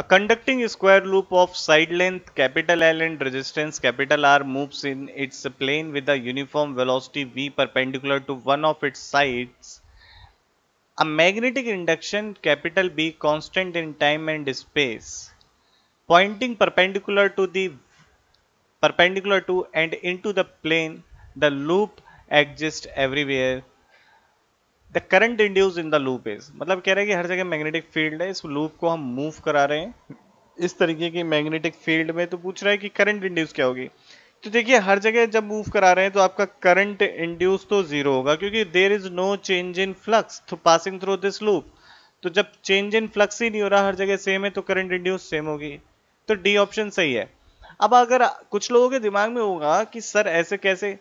A conducting square loop of side length capital L and resistance capital R moves in its plane with a uniform velocity v perpendicular to one of its sides. A magnetic induction capital B constant in time and space pointing perpendicular to the perpendicular to and into the plane the loop exists everywhere current induce in the loop is मतलब कह रहे हैं कि हर जगह magnetic field है इस loop को हम मूव करा रहे हैं इस तरीके की मैग्नेटिक फील्ड में तो पूछ रहा है कि करंट इंड्यूस क्या होगी तो देखिए हर जगह जब मूव करा रहे हैं तो आपका करंट इंड्यूस तो जीरो होगा क्योंकि there is no change in flux passing through this loop तो जब चेंज इन फ्लक्स ही नहीं हो रहा हर जगह सेम है तो करंट इंड्यूस सेम होगी तो डी ऑप्शन सही है अब अगर कुछ लोगों के दिमाग में होगा कि सर ऐसे कैसे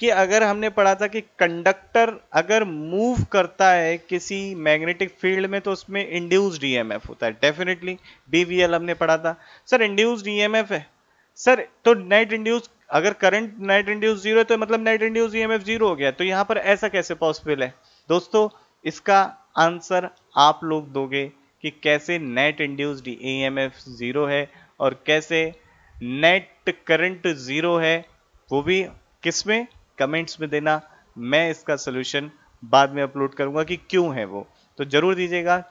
कि अगर हमने पढ़ा था कि कंडक्टर अगर मूव करता है किसी मैग्नेटिक फील्ड में तो उसमें इंड्यूस्ड ईएमएफ होता है डेफिनेटली बीवीएल हमने पढ़ा था सर इंड्यूस्ड ईएमएफ है सर तो नेट इंड्यूस अगर करंट नेट इंड्यूस जीरो है तो मतलब नेट इंड्यूस ईएमएफ जीरो हो गया तो यहां पर ऐसा कैसे पॉसिबल है दोस्तों इसका आंसर आप लोग दोगे कि कैसे नेट इंड्यूस्ड ईएमएफ जीरो है और कैसे नेट करंट जीरो है वो भी किसमें कमेंट्स में देना मैं इसका सोल्यूशन बाद में अपलोड करूंगा कि क्यों है वो तो जरूर दीजिएगा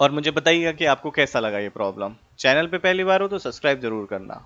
और मुझे बताइएगा कि आपको कैसा लगा ये प्रॉब्लम चैनल पे पहली बार हो तो सब्सक्राइब जरूर करना